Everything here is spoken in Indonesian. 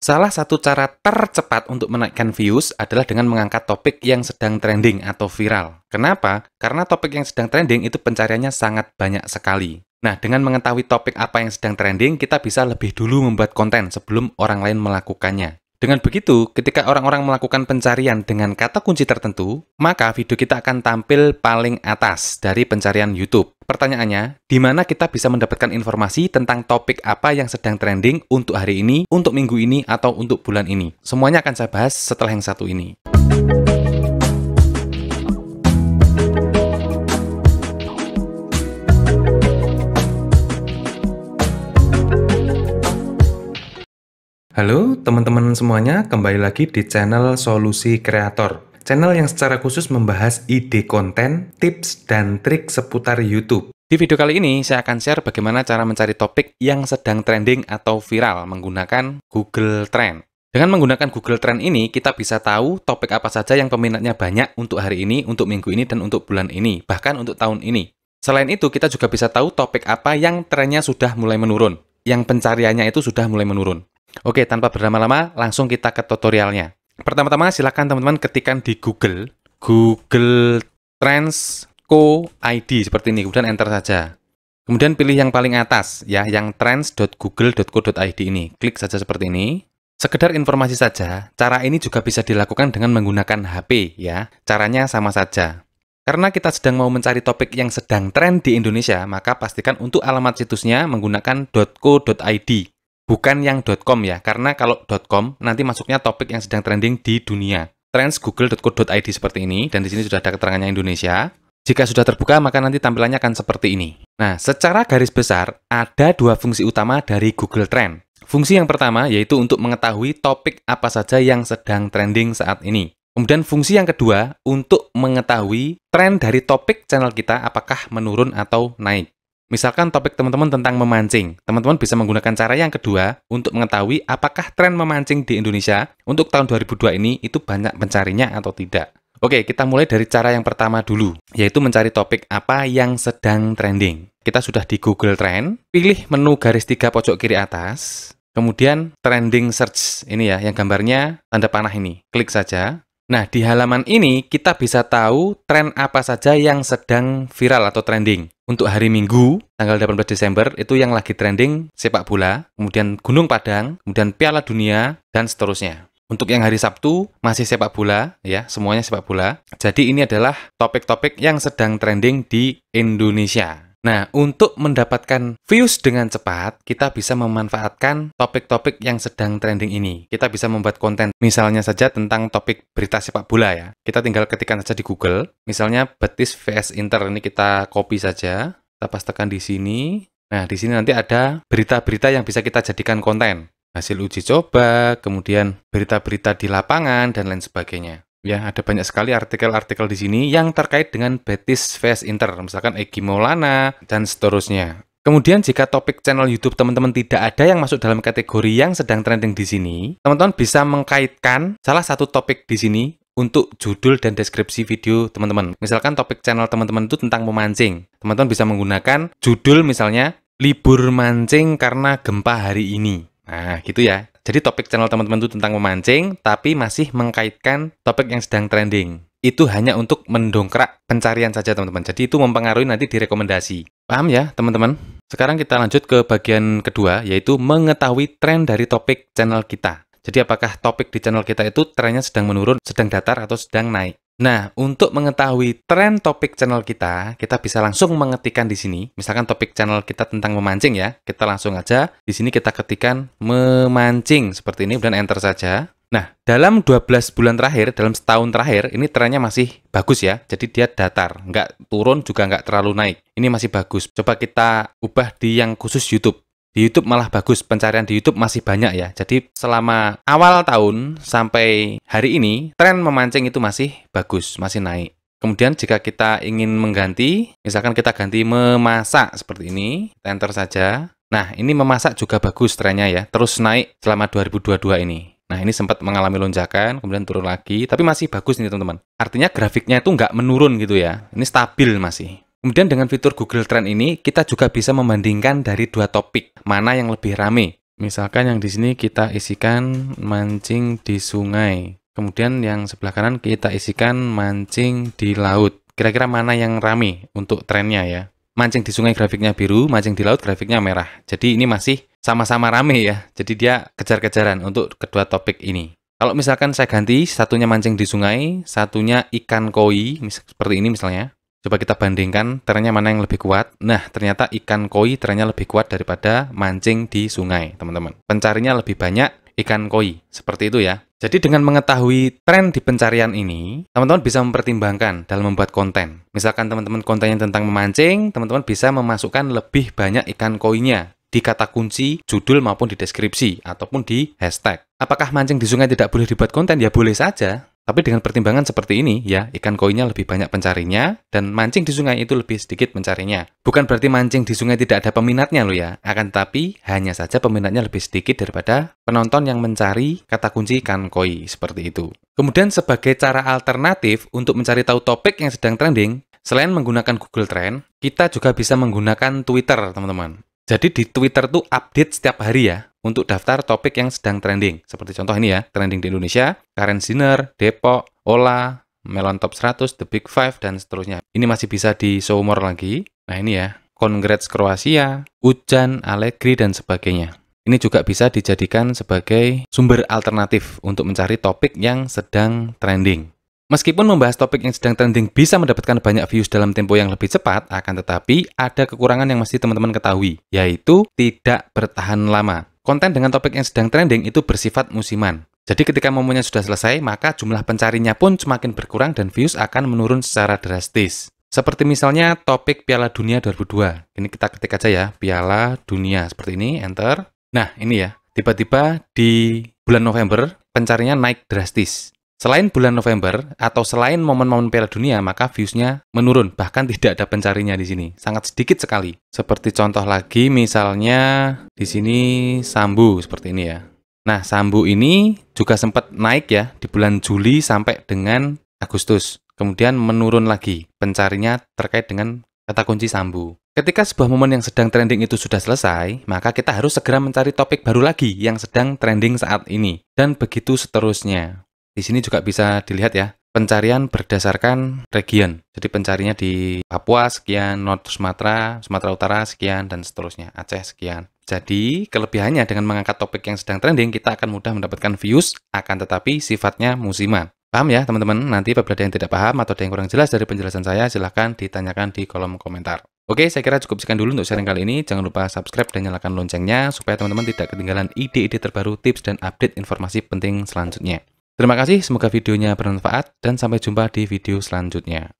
Salah satu cara tercepat untuk menaikkan views adalah dengan mengangkat topik yang sedang trending atau viral. Kenapa? Karena topik yang sedang trending itu pencariannya sangat banyak sekali. Nah, dengan mengetahui topik apa yang sedang trending, kita bisa lebih dulu membuat konten sebelum orang lain melakukannya. Dengan begitu, ketika orang-orang melakukan pencarian dengan kata kunci tertentu, maka video kita akan tampil paling atas dari pencarian YouTube. Pertanyaannya, di mana kita bisa mendapatkan informasi tentang topik apa yang sedang trending untuk hari ini, untuk minggu ini, atau untuk bulan ini? Semuanya akan saya bahas setelah yang satu ini. Halo teman-teman semuanya, kembali lagi di channel Solusi Kreator channel yang secara khusus membahas ide konten, tips, dan trik seputar YouTube. Di video kali ini, saya akan share bagaimana cara mencari topik yang sedang trending atau viral menggunakan Google Trend. Dengan menggunakan Google Trend ini, kita bisa tahu topik apa saja yang peminatnya banyak untuk hari ini, untuk minggu ini, dan untuk bulan ini, bahkan untuk tahun ini. Selain itu, kita juga bisa tahu topik apa yang trennya sudah mulai menurun, yang pencariannya itu sudah mulai menurun. Oke, tanpa berlama-lama, langsung kita ke tutorialnya. Pertama-tama silakan teman-teman ketikkan di Google Google Trends Co ID seperti ini, kemudian enter saja. Kemudian pilih yang paling atas ya, yang trends.google.co.id ini. Klik saja seperti ini. Sekedar informasi saja, cara ini juga bisa dilakukan dengan menggunakan HP ya. Caranya sama saja. Karena kita sedang mau mencari topik yang sedang tren di Indonesia, maka pastikan untuk alamat situsnya menggunakan .co.id bukan yang .com ya, karena kalau .com nanti masuknya topik yang sedang trending di dunia. Trends google.co.id seperti ini, dan di sini sudah ada keterangannya Indonesia. Jika sudah terbuka, maka nanti tampilannya akan seperti ini. Nah, secara garis besar, ada dua fungsi utama dari Google Trend. Fungsi yang pertama yaitu untuk mengetahui topik apa saja yang sedang trending saat ini. Kemudian fungsi yang kedua untuk mengetahui tren dari topik channel kita apakah menurun atau naik. Misalkan topik teman-teman tentang memancing. Teman-teman bisa menggunakan cara yang kedua untuk mengetahui apakah tren memancing di Indonesia untuk tahun 2002 ini itu banyak pencarinya atau tidak. Oke, kita mulai dari cara yang pertama dulu, yaitu mencari topik apa yang sedang trending. Kita sudah di Google Trend, pilih menu garis tiga pojok kiri atas, kemudian trending search ini ya, yang gambarnya tanda panah ini. Klik saja, Nah, di halaman ini kita bisa tahu tren apa saja yang sedang viral atau trending. Untuk hari Minggu, tanggal 18 Desember, itu yang lagi trending sepak bola, kemudian Gunung Padang, kemudian Piala Dunia, dan seterusnya. Untuk yang hari Sabtu, masih sepak bola, ya, semuanya sepak bola. Jadi ini adalah topik-topik yang sedang trending di Indonesia. Nah, untuk mendapatkan views dengan cepat, kita bisa memanfaatkan topik-topik yang sedang trending ini. Kita bisa membuat konten, misalnya saja tentang topik berita sepak bola ya. Kita tinggal ketikkan saja di Google, misalnya Betis vs Inter ini kita copy saja, kita pastikan di sini. Nah, di sini nanti ada berita-berita yang bisa kita jadikan konten. Hasil uji coba, kemudian berita-berita di lapangan, dan lain sebagainya. Ya, ada banyak sekali artikel-artikel di sini yang terkait dengan Betis vs Inter, misalkan Egi Maulana dan seterusnya. Kemudian jika topik channel YouTube teman-teman tidak ada yang masuk dalam kategori yang sedang trending di sini, teman-teman bisa mengkaitkan salah satu topik di sini untuk judul dan deskripsi video teman-teman. Misalkan topik channel teman-teman itu tentang memancing. Teman-teman bisa menggunakan judul misalnya libur mancing karena gempa hari ini. Nah, gitu ya. Jadi topik channel teman-teman itu tentang memancing, tapi masih mengkaitkan topik yang sedang trending. Itu hanya untuk mendongkrak pencarian saja, teman-teman. Jadi itu mempengaruhi nanti di rekomendasi. Paham ya, teman-teman? Sekarang kita lanjut ke bagian kedua, yaitu mengetahui tren dari topik channel kita. Jadi apakah topik di channel kita itu trennya sedang menurun, sedang datar, atau sedang naik? Nah, untuk mengetahui tren topik channel kita, kita bisa langsung mengetikkan di sini. Misalkan topik channel kita tentang memancing ya. Kita langsung aja di sini kita ketikkan memancing seperti ini dan enter saja. Nah, dalam 12 bulan terakhir, dalam setahun terakhir, ini trennya masih bagus ya. Jadi dia datar, nggak turun juga nggak terlalu naik. Ini masih bagus. Coba kita ubah di yang khusus YouTube di YouTube malah bagus pencarian di YouTube masih banyak ya. Jadi selama awal tahun sampai hari ini tren memancing itu masih bagus, masih naik. Kemudian jika kita ingin mengganti, misalkan kita ganti memasak seperti ini, enter saja. Nah, ini memasak juga bagus trennya ya, terus naik selama 2022 ini. Nah, ini sempat mengalami lonjakan, kemudian turun lagi, tapi masih bagus nih teman-teman. Artinya grafiknya itu nggak menurun gitu ya, ini stabil masih. Kemudian dengan fitur Google Trend ini, kita juga bisa membandingkan dari dua topik, mana yang lebih rame. Misalkan yang di sini kita isikan mancing di sungai. Kemudian yang sebelah kanan kita isikan mancing di laut. Kira-kira mana yang rame untuk trennya ya. Mancing di sungai grafiknya biru, mancing di laut grafiknya merah. Jadi ini masih sama-sama rame ya. Jadi dia kejar-kejaran untuk kedua topik ini. Kalau misalkan saya ganti satunya mancing di sungai, satunya ikan koi, seperti ini misalnya. Coba kita bandingkan trennya mana yang lebih kuat. Nah, ternyata ikan koi trennya lebih kuat daripada mancing di sungai, teman-teman. Pencarinya lebih banyak ikan koi, seperti itu ya. Jadi dengan mengetahui tren di pencarian ini, teman-teman bisa mempertimbangkan dalam membuat konten. Misalkan teman-teman kontennya tentang memancing, teman-teman bisa memasukkan lebih banyak ikan koinya di kata kunci, judul maupun di deskripsi, ataupun di hashtag. Apakah mancing di sungai tidak boleh dibuat konten? Ya boleh saja, tapi dengan pertimbangan seperti ini, ya, ikan koi-nya lebih banyak pencarinya, dan mancing di sungai itu lebih sedikit pencarinya. Bukan berarti mancing di sungai tidak ada peminatnya loh ya, akan tapi hanya saja peminatnya lebih sedikit daripada penonton yang mencari kata kunci ikan koi, seperti itu. Kemudian sebagai cara alternatif untuk mencari tahu topik yang sedang trending, selain menggunakan Google Trend, kita juga bisa menggunakan Twitter, teman-teman. Jadi di Twitter tuh update setiap hari ya, untuk daftar topik yang sedang trending. Seperti contoh ini ya, trending di Indonesia, Karen Sinner, Depok, Ola, Melon Top 100, The Big Five, dan seterusnya. Ini masih bisa di seumur lagi. Nah ini ya, Congrats Kroasia, Hujan Allegri, dan sebagainya. Ini juga bisa dijadikan sebagai sumber alternatif untuk mencari topik yang sedang trending. Meskipun membahas topik yang sedang trending bisa mendapatkan banyak views dalam tempo yang lebih cepat, akan tetapi ada kekurangan yang mesti teman-teman ketahui, yaitu tidak bertahan lama. Konten dengan topik yang sedang trending itu bersifat musiman. Jadi ketika momennya sudah selesai, maka jumlah pencarinya pun semakin berkurang dan views akan menurun secara drastis. Seperti misalnya topik Piala Dunia 2002. Ini kita ketik aja ya, Piala Dunia. Seperti ini, enter. Nah, ini ya. Tiba-tiba di bulan November, pencarinya naik drastis. Selain bulan November atau selain momen-momen Piala Dunia, maka viewsnya menurun, bahkan tidak ada pencarinya di sini. Sangat sedikit sekali. Seperti contoh lagi, misalnya di sini Sambu seperti ini ya. Nah, Sambu ini juga sempat naik ya di bulan Juli sampai dengan Agustus. Kemudian menurun lagi pencarinya terkait dengan kata kunci Sambu. Ketika sebuah momen yang sedang trending itu sudah selesai, maka kita harus segera mencari topik baru lagi yang sedang trending saat ini. Dan begitu seterusnya. Di sini juga bisa dilihat ya, pencarian berdasarkan region. Jadi pencarinya di Papua sekian, North Sumatera, Sumatera Utara sekian, dan seterusnya, Aceh sekian. Jadi kelebihannya dengan mengangkat topik yang sedang trending, kita akan mudah mendapatkan views, akan tetapi sifatnya musiman. Paham ya teman-teman? Nanti apabila ada yang tidak paham atau ada yang kurang jelas dari penjelasan saya, silahkan ditanyakan di kolom komentar. Oke, saya kira cukup sekian dulu untuk sharing kali ini. Jangan lupa subscribe dan nyalakan loncengnya supaya teman-teman tidak ketinggalan ide-ide terbaru, tips, dan update informasi penting selanjutnya. Terima kasih, semoga videonya bermanfaat dan sampai jumpa di video selanjutnya.